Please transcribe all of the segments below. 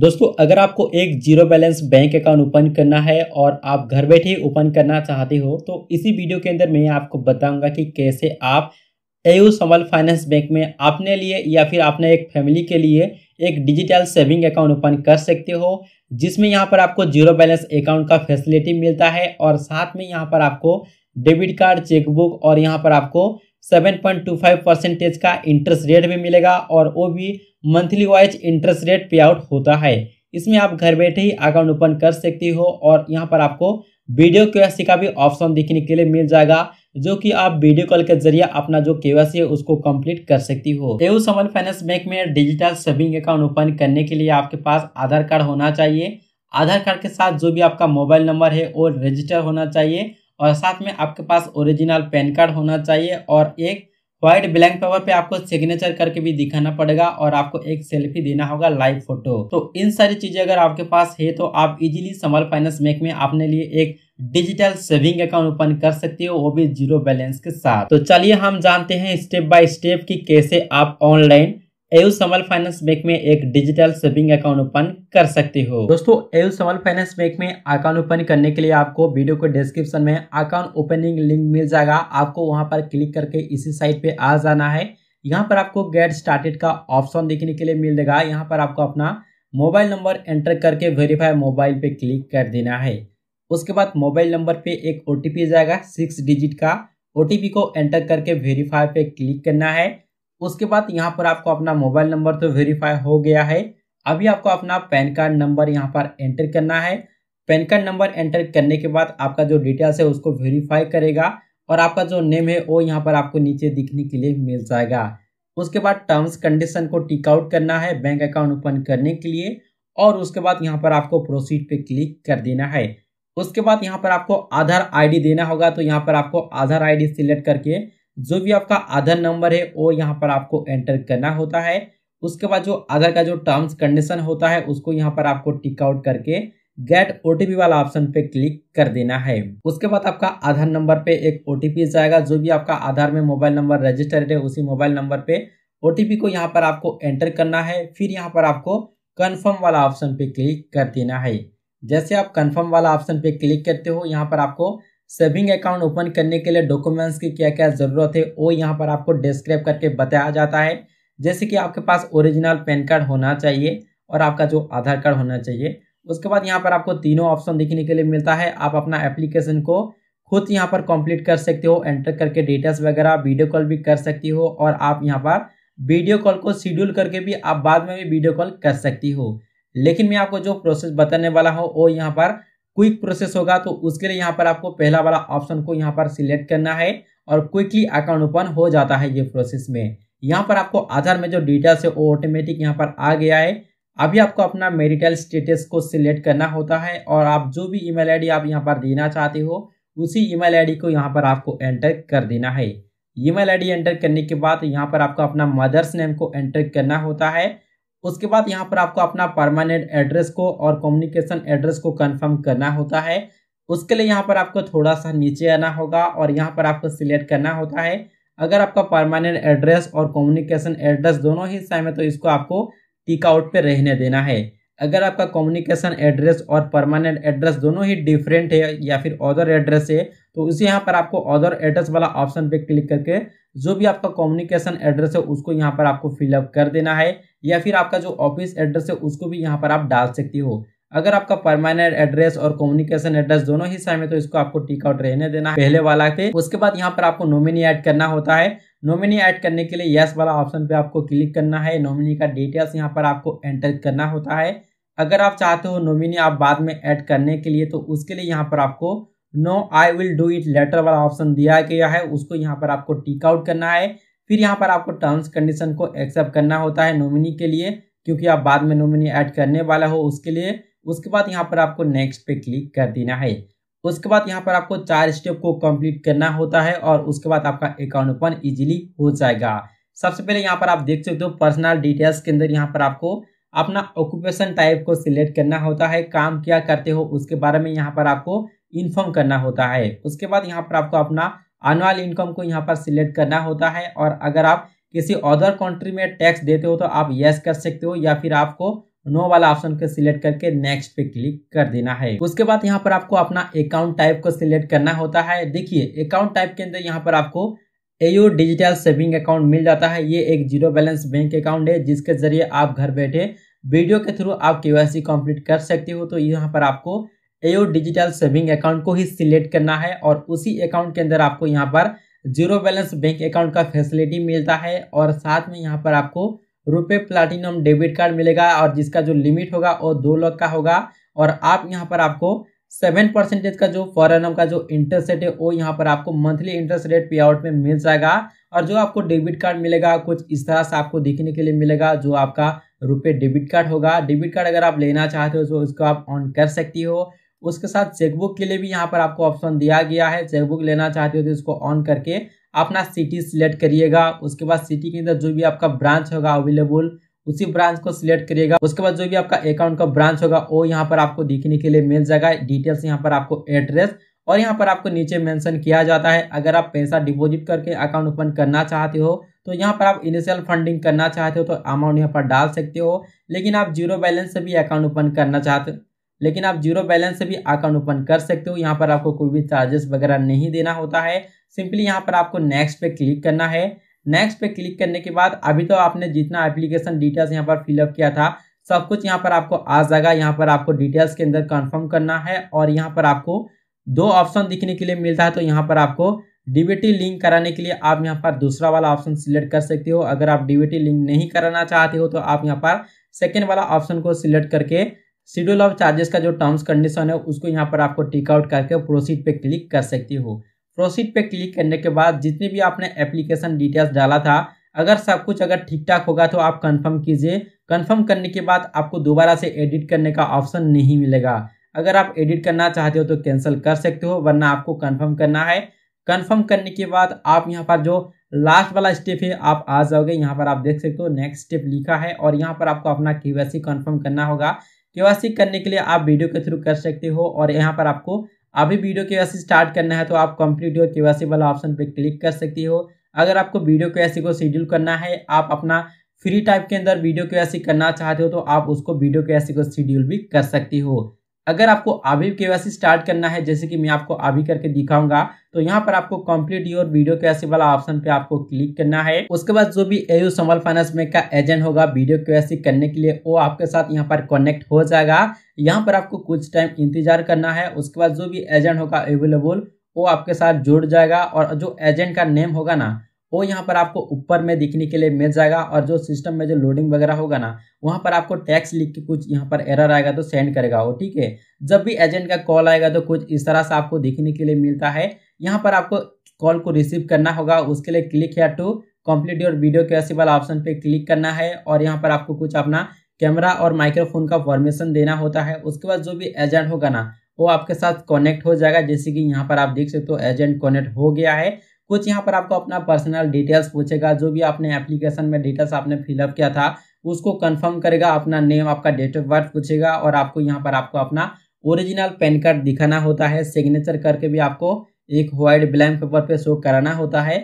दोस्तों अगर आपको एक zero balance bank account open करना है और आप घर बैठे ओपन करना चाहते हो तो इसी वीडियो के अंदर मैं आपको बताऊंगा कि कैसे आप एयू संबल फाइनेंस बैंक में अपने लिए या फिर अपने एक फैमिली के लिए एक डिजिटल सेविंग अकाउंट ओपन कर सकते हो जिसमें यहाँ पर आपको जीरो बैलेंस अकाउंट का फैसिलिटी मिलता है और साथ में यहाँ पर आपको डेबिट कार्ड चेकबुक और यहाँ पर आपको 7.25 परसेंटेज का इंटरेस्ट रेट भी मिलेगा और वो भी monthly wise interest rate pay out होता है इसमें आप घर बैठे ही अकाउंट ओपन कर सकती हो और यहाँ पर आपको वीडियो के का भी ऑप्शन देखने के लिए मिल जाएगा जो कि आप वीडियो कॉल के जरिए अपना जो के है उसको कंप्लीट कर सकती हो एयू समल फाइनेंस बैंक में डिजिटल सेविंग अकाउंट ओपन करने के लिए आपके पास आधार कार्ड होना चाहिए आधार कार्ड के साथ जो भी आपका मोबाइल नंबर है वो रजिस्टर होना चाहिए और साथ में आपके पास ओरिजिनल पैन कार्ड होना चाहिए और एक व्हाइट ब्लैंक पेपर पे आपको सिग्नेचर करके भी दिखाना पड़ेगा और आपको एक सेल्फी देना होगा लाइव फोटो तो इन सारी चीजें अगर आपके पास है तो आप इजीली समल फाइनेंस बैंक में अपने लिए एक डिजिटल सेविंग अकाउंट ओपन कर सकते हो वो भी जीरो बैलेंस के साथ तो चलिए हम जानते हैं स्टेप बाय स्टेप कि कैसे आप online AU small finance bank में एक डिजिटल सेविंग अकाउंट ओपन कर सकते हो दोस्तों एयू समल फाइनेंस बैंक में अकाउंट ओपन करने के लिए आपको वीडियो को डिस्क्रिप्शन में अकाउंट ओपनिंग लिंक मिल जाएगा आपको वहां पर क्लिक करके इसी साइट पे आ जाना है यहाँ पर आपको गेट स्टार्टेड का ऑप्शन देखने के लिए मिल जाएगा यहाँ पर आपको अपना मोबाइल नंबर एंटर करके वेरीफाई मोबाइल पे क्लिक कर देना है उसके बाद मोबाइल नंबर पे एक ओ जाएगा सिक्स डिजिट का ओ को एंटर करके वेरीफाई पे क्लिक करना है उसके बाद यहाँ पर आपको अपना मोबाइल नंबर तो वेरीफाई हो गया है अभी आपको अपना पैन कार्ड नंबर यहाँ पर एंटर करना है पैन कार्ड नंबर एंटर करने के बाद आपका जो डिटेल्स है उसको वेरीफाई करेगा और आपका जो नेम है वो यहाँ पर आपको नीचे दिखने के लिए मिल जाएगा उसके बाद टर्म्स कंडीशन को टिकआउट करना है बैंक अकाउंट ओपन करने के लिए और उसके बाद यहाँ पर आपको प्रोसीड पे क्लिक कर देना है उसके बाद यहाँ पर आपको आधार आईडी देना होगा तो यहाँ पर आपको आधार आईडी सिलेक्ट करके जो भी आपका आधार नंबर है वो यहाँ पर आपको एंटर करना होता है उसके बाद जो आधार का जो टर्म्स कंडीशन होता है उसको यहाँ पर आपको टिकआउट करके गेट ओटीपी वाला ऑप्शन पे क्लिक कर देना है उसके बाद आपका आधार नंबर पे एक ओटीपी जाएगा जो भी आपका आधार में मोबाइल नंबर रजिस्टर्ड है उसी मोबाइल नंबर पे ओटीपी को यहाँ पर आपको एंटर करना है फिर यहाँ पर आपको कन्फर्म वाला ऑप्शन पे क्लिक कर देना है जैसे आप कन्फर्म वाला ऑप्शन पे क्लिक करते हो यहाँ पर आपको सेविंग अकाउंट ओपन करने के लिए डॉक्यूमेंट्स की क्या क्या ज़रूरत है वो यहाँ पर आपको डिस्क्राइब करके बताया जाता है जैसे कि आपके पास ओरिजिनल पैन कार्ड होना चाहिए और आपका जो आधार कार्ड होना चाहिए उसके बाद यहाँ पर आपको तीनों ऑप्शन देखने के लिए मिलता है आप अपना एप्लीकेशन को खुद यहाँ पर कंप्लीट कर सकते हो एंटर करके डिटेल्स वगैरह वीडियो कॉल भी कर सकती हो और आप यहाँ पर वीडियो कॉल को शेड्यूल करके भी आप बाद में भी वीडियो कॉल कर सकती हो लेकिन मैं आपको जो प्रोसेस बताने वाला हूँ वो यहाँ पर क्विक प्रोसेस होगा तो उसके लिए यहाँ पर आपको पहला वाला ऑप्शन को यहाँ पर सिलेक्ट करना है और क्विकली अकाउंट ओपन हो जाता है ये प्रोसेस में यहाँ पर आपको आधार में जो डिटेल्स है वो ऑटोमेटिक यहाँ पर आ गया है अभी आपको अपना मेरिटल स्टेटस को सिलेक्ट करना होता है और आप जो भी ईमेल आईडी आप यहाँ पर देना चाहते हो उसी ईमेल आईडी को यहाँ पर आपको एंटर कर देना है ईमेल आईडी एंटर करने के बाद यहाँ पर आपको अपना मदर्स नेम को एंटर करना होता है उसके बाद यहाँ पर आपको अपना परमानेंट एड्रेस को और कम्युनिकेशन एड्रेस को कंफर्म करना होता है उसके लिए यहाँ पर आपको थोड़ा सा नीचे आना होगा और यहाँ पर आपको सिलेक्ट करना होता है अगर आपका परमानेंट एड्रेस और कम्युनिकेशन एड्रेस दोनों ही सेम है तो इसको आपको टिकआउट पर पे रहने देना है अगर आपका कम्युनिकेशन एड्रेस और परमानेंट एड्रेस दोनों ही डिफरेंट है या फिर अदर एड्रेस है तो उसे यहाँ पर आपको अदर एड्रेस वाला ऑप्शन पे क्लिक करके जो भी आपका कम्युनिकेशन एड्रेस है उसको यहाँ पर आपको फिलअप कर देना है या फिर आपका जो ऑफिस एड्रेस है उसको भी यहाँ पर आप डाल सकती हो अगर आपका परमानेंट एड्रेस और कम्युनिकेशन एड्रेस दोनों ही सेम है तो इसको आपको टिक आउट रहने देना है पहले वाला पे उसके बाद यहाँ पर आपको नॉमिनी ऐड करना होता है नॉमिनी ऐड करने के लिए यस वाला ऑप्शन पे आपको क्लिक करना है नॉमिनी का डिटेल्स यहाँ पर आपको एंटर करना होता है अगर आप चाहते हो नॉमिनी आप बाद में ऐड करने के लिए तो उसके लिए यहाँ पर आपको no I will do it later वाला ऑप्शन दिया गया है उसको यहाँ पर आपको टिक आउट करना है फिर यहाँ पर आपको टर्म्स कंडीशन को एक्सेप्ट करना होता है नॉमिनी के लिए क्योंकि आप बाद में नॉमिनी ऐड करने वाला हो उसके लिए उसके बाद यहाँ पर आपको नेक्स्ट पे क्लिक कर देना है उसके बाद यहाँ पर आपको चार स्टेप को कंप्लीट करना होता है और उसके बाद आपका अकाउंट ओपन इजीली हो जाएगा सबसे पहले यहाँ पर आप देख सकते हो पर्सनल डिटेल्स के अंदर यहाँ पर आपको अपना ऑक्यूपेशन टाइप को सिलेक्ट करना होता है काम क्या करते हो उसके बारे में यहाँ पर आपको इन्फॉर्म करना होता है उसके बाद यहाँ पर आपको अपना अनुअल इनकम को यहाँ पर सिलेक्ट करना होता है और अगर आप किसी अदर कंट्री में टैक्स देते हो तो आप यस कर सकते हो या फिर आपको नो वाला ऑप्शन को सिलेक्ट करके नेक्स्ट पे क्लिक कर देना है उसके बाद यहाँ पर आपको अपना अकाउंट टाइप को सिलेक्ट करना होता है देखिए अकाउंट टाइप के अंदर यहाँ पर आपको एयू डिजिटल सेविंग अकाउंट मिल जाता है ये एक जीरो बैलेंस बैंक अकाउंट है जिसके जरिए आप घर बैठे वीडियो के थ्रू आप केवाईसी कंप्लीट कर सकते हो तो यहाँ पर आपको एयो डिजिटल सेविंग अकाउंट को ही सिलेक्ट करना है और उसी अकाउंट के अंदर आपको यहाँ पर जीरो बैलेंस बैंक अकाउंट का फैसिलिटी मिलता है और साथ में यहाँ पर आपको रुपए प्लाटिनम डेबिट कार्ड मिलेगा और जिसका जो लिमिट होगा वो दो लाख का होगा और आप यहाँ पर आपको सेवन परसेंटेज का जो फॉर एनम का जो इंटरेस्ट रेट है वो यहाँ पर आपको monthly interest rate pay out में मिल जाएगा और जो आपको डेबिट कार्ड मिलेगा कुछ इस तरह से आपको देखने के लिए मिलेगा जो आपका रुपये डेबिट कार्ड होगा डेबिट कार्ड अगर आप लेना चाहते हो तो उसको आप ऑन कर सकती हो उसके साथ चेकबुक के लिए भी यहाँ पर आपको ऑप्शन दिया गया है चेकबुक लेना चाहते हो तो इसको ऑन करके अपना सिटी सिलेक्ट करिएगा उसके बाद सिटी के अंदर जो भी आपका ब्रांच होगा अवेलेबल उसी ब्रांच को सिलेक्ट करिएगा उसके बाद जो भी आपका अकाउंट का ब्रांच होगा वो यहाँ पर आपको देखने के लिए मिल जाएगा डिटेल्स यहाँ पर आपको एड्रेस और यहाँ पर आपको नीचे मेंशन किया जाता है अगर आप पैसा डिपॉजिट करके अकाउंट ओपन करना चाहते हो तो यहाँ पर आप इनिशियल फंडिंग करना चाहते हो तो अमाउंट यहाँ पर डाल सकते हो लेकिन आप जीरो बैलेंस से भी अकाउंट ओपन करना चाहते हो लेकिन आप जीरो बैलेंस से भी अकाउंट ओपन कर सकते हो यहाँ पर आपको कोई भी चार्जेस वगैरह नहीं देना होता है सिंपली यहाँ पर आपको नेक्स्ट पे क्लिक करना है नेक्स्ट पे क्लिक करने के बाद अभी तो आपने जितना एप्लीकेशन डिटेल्स यहाँ पर फिलअप किया था सब कुछ यहाँ पर आपको आ जाएगा यहाँ पर आपको डिटेल्स के अंदर कन्फर्म करना है और यहाँ पर आपको दो ऑप्शन दिखने के लिए मिलता है तो यहाँ पर आपको डीबीटी लिंक कराने के लिए आप यहाँ पर दूसरा वाला ऑप्शन सिलेक्ट कर सकते हो अगर आप डीबीटी लिंक नहीं कराना चाहते हो तो आप यहाँ पर सेकेंड वाला ऑप्शन को सिलेक्ट करके शेड्यूल ऑफ चार्जेस का जो टर्म्स कंडीशन है उसको यहाँ पर आपको टिकआउट करके प्रोसीड पे क्लिक कर सकते हो प्रोसीड पे क्लिक करने के बाद जितने भी आपने एप्लीकेशन डिटेल्स डाला था अगर सब कुछ अगर ठीक ठाक होगा तो आप कंफर्म कीजिए कंफर्म करने के बाद आपको दोबारा से एडिट करने का ऑप्शन नहीं मिलेगा अगर आप एडिट करना चाहते हो तो कैंसिल कर सकते हो वरना आपको कंफर्म करना है कंफर्म करने के बाद आप यहाँ पर जो लास्ट वाला स्टेप है आप आ जाओगे यहाँ पर आप देख सकते हो नेक्स्ट स्टेप लिखा है और यहाँ पर आपको अपना के कंफर्म करना होगा के करने के लिए आप वीडियो के थ्रू कर सकते हो और यहाँ पर आपको अभी वीडियो के वैसे स्टार्ट करना है तो आप कंप्लीट योर वैसे वाला ऑप्शन पर क्लिक कर सकती हो अगर आपको वीडियो के वैसे को शेड्यूल करना है आप अपना फ्री टाइप के अंदर वीडियो के वैसे करना चाहते हो तो आप उसको वीडियो के वैसे को शेड्यूल भी कर सकती हो अगर आपको अभी के स्टार्ट करना है जैसे कि मैं आपको अभी करके दिखाऊंगा तो यहाँ पर आपको कंप्लीट योर वीडियो के वाला ऑप्शन पे आपको क्लिक करना है उसके बाद जो भी एयू समल फाइनेंस में का एजेंट होगा वीडियो के करने के लिए वो आपके साथ यहाँ पर कनेक्ट हो जाएगा यहाँ पर आपको कुछ टाइम इंतजार करना है उसके बाद जो भी एजेंट होगा अवेलेबल वो आपके साथ जुड़ जाएगा और जो एजेंट का नेम होगा ना वो यहाँ पर आपको ऊपर में दिखने के लिए मिल जाएगा और जो सिस्टम में जो लोडिंग वगैरह होगा ना वहाँ पर आपको टैक्स लिख के कुछ यहाँ पर एरर आएगा तो सेंड करेगा वो ठीक है जब भी एजेंट का कॉल आएगा तो कुछ इस तरह से आपको दिखने के लिए मिलता है यहाँ पर आपको कॉल को रिसीव करना होगा उसके लिए क्लिक या टू कंप्लीट योर वीडियो कैसेबल ऑप्शन पर क्लिक करना है और यहाँ पर आपको कुछ अपना कैमरा और माइक्रोफोन का फॉर्मेशन देना होता है उसके बाद जो भी एजेंट होगा ना वो आपके साथ कनेक्ट हो जाएगा जैसे कि यहाँ पर आप देख सकते हो एजेंट कनेक्ट हो गया है कुछ यहाँ पर आपको अपना पर्सनल डिटेल्स पूछेगा जो भी आपने एप्लीकेशन में डिटेल्स आपने फिलअप किया था उसको कंफर्म करेगा अपना नेम आपका डेट ऑफ बर्थ पूछेगा और आपको यहाँ पर आपको अपना ओरिजिनल पैन कार्ड दिखाना होता है सिग्नेचर करके भी आपको एक व्हाइट ब्लैंक पेपर पे शो कराना होता है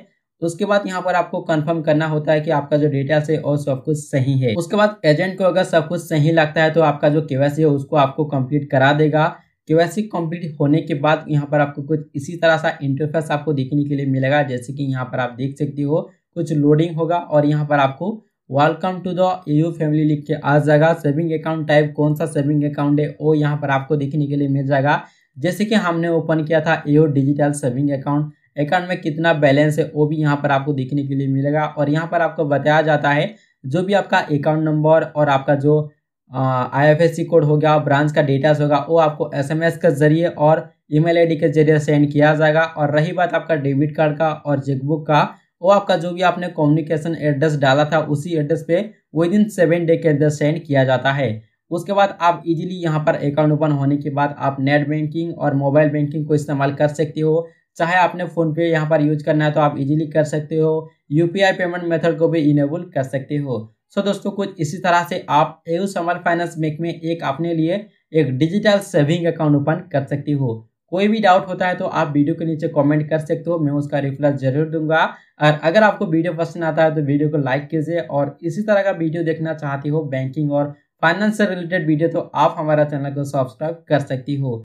उसके बाद यहाँ पर आपको कंफर्म करना होता है कि आपका जो डेटा है और सब कुछ सही है उसके बाद एजेंट को अगर सब कुछ सही लगता है तो आपका जो केवासी है उसको आपको कंप्लीट करा देगा के कंप्लीट होने के बाद यहाँ पर आपको कुछ इसी तरह सा इंटरफेस आपको देखने के लिए मिलेगा जैसे कि यहाँ पर आप देख सकते हो कुछ लोडिंग होगा और यहाँ पर आपको welcome to the AU family लिख के आ जाएगा सेविंग अकाउंट टाइप कौन सा सेविंग अकाउंट है वो यहाँ पर आपको देखने के लिए मिल जाएगा जैसे कि हमने ओपन किया था AU digital saving account account में कितना बैलेंस है वो भी यहाँ पर आपको देखने के लिए मिलेगा और यहाँ पर आपको बताया जाता है जो भी आपका अकाउंट नंबर और आपका जो I F S C code हो गया ब्रांच का डेटास होगा वो आपको एस एम एस के जरिए और ईमेल आईडी के जरिए सेंड किया जाएगा और रही बात आपका डेबिट कार्ड का और चेकबुक का वो आपका जो भी आपने कम्युनिकेशन एड्रेस डाला था उसी एड्रेस पे विद इन सेवन डे के अंदर सेंड किया जाता है उसके बाद आप इजीली यहाँ पर अकाउंट ओपन होने के बाद आप नेट बैंकिंग और मोबाइल बैंकिंग को इस्तेमाल कर सकते हो चाहे आपने फ़ोनपे यहाँ पर यूज करना है तो आप इजीली कर सकते हो यूपीआई पेमेंट मेथड को भी इनेबल कर सकते हो सो दोस्तों कुछ इसी तरह से आप एयू समल फाइनेंस बैंक में एक अपने लिए एक डिजिटल सेविंग अकाउंट ओपन कर सकती हो कोई भी डाउट होता है तो आप वीडियो के नीचे कमेंट कर सकते हो मैं उसका रिप्लाई जरूर दूंगा और अगर आपको वीडियो पसंद आता है तो वीडियो को लाइक कीजिए और इसी तरह का वीडियो देखना चाहती हो बैंकिंग और फाइनेंस से रिलेटेड वीडियो तो आप हमारा चैनल को सब्सक्राइब कर सकती हो